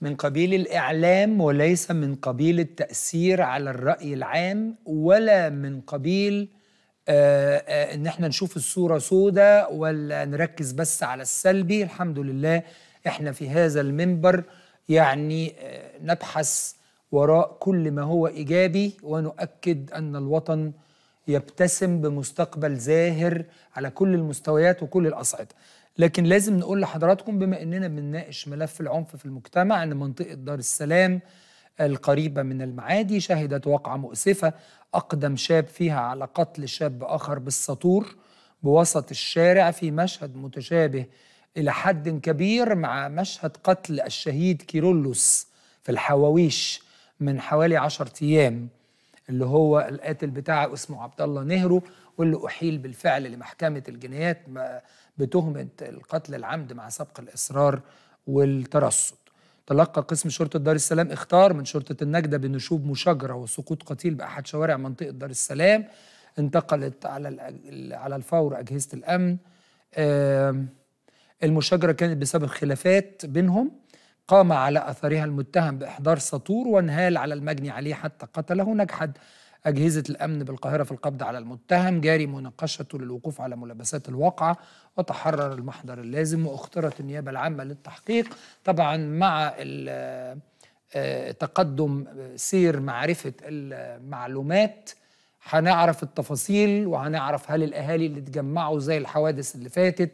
من قبيل الإعلام وليس من قبيل التأثير على الرأي العام ولا من قبيل آه، آه، إن احنا نشوف الصورة سودة ولا نركز بس على السلبي الحمد لله احنا في هذا المنبر يعني آه، نبحث وراء كل ما هو إيجابي ونؤكد أن الوطن يبتسم بمستقبل زاهر على كل المستويات وكل الأصعدة لكن لازم نقول لحضراتكم بما اننا بنناقش ملف العنف في المجتمع ان منطقه دار السلام القريبه من المعادي شهدت واقعه مؤسفه اقدم شاب فيها على قتل شاب اخر بالسطور بوسط الشارع في مشهد متشابه الى حد كبير مع مشهد قتل الشهيد كيرولوس في الحواويش من حوالي عشرة ايام اللي هو القاتل بتاعه اسمه عبد الله نهرو واللي احيل بالفعل لمحكمه الجنايات بتهمه القتل العمد مع سبق الاصرار والترصد تلقى قسم شرطة دار السلام اختار من شرطة النجدة بنشوب مشاجرة وسقوط قتيل بأحد شوارع منطقة دار السلام انتقلت على على الفور أجهزة الأمن المشاجرة كانت بسبب خلافات بينهم قام على أثرها المتهم بإحضار سطور وانهال على المجني عليه حتى قتله نجحت أجهزة الأمن بالقاهرة في القبض على المتهم جاري مناقشته للوقوف على ملابسات الواقعة وتحرر المحضر اللازم واخترت النيابة العامة للتحقيق طبعا مع آه، تقدم سير معرفة المعلومات هنعرف التفاصيل وهنعرف هل الأهالي اللي اتجمعوا زي الحوادث اللي فاتت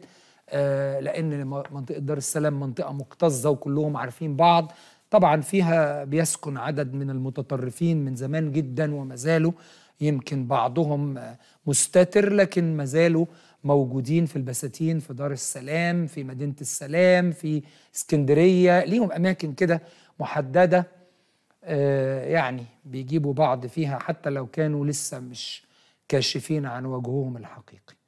آه، لان منطقه دار السلام منطقه مكتظه وكلهم عارفين بعض طبعا فيها بيسكن عدد من المتطرفين من زمان جدا وما زالوا يمكن بعضهم مستتر لكن ما زالوا موجودين في البساتين في دار السلام في مدينه السلام في اسكندريه ليهم اماكن كده محدده آه، يعني بيجيبوا بعض فيها حتى لو كانوا لسه مش كاشفين عن وجههم الحقيقي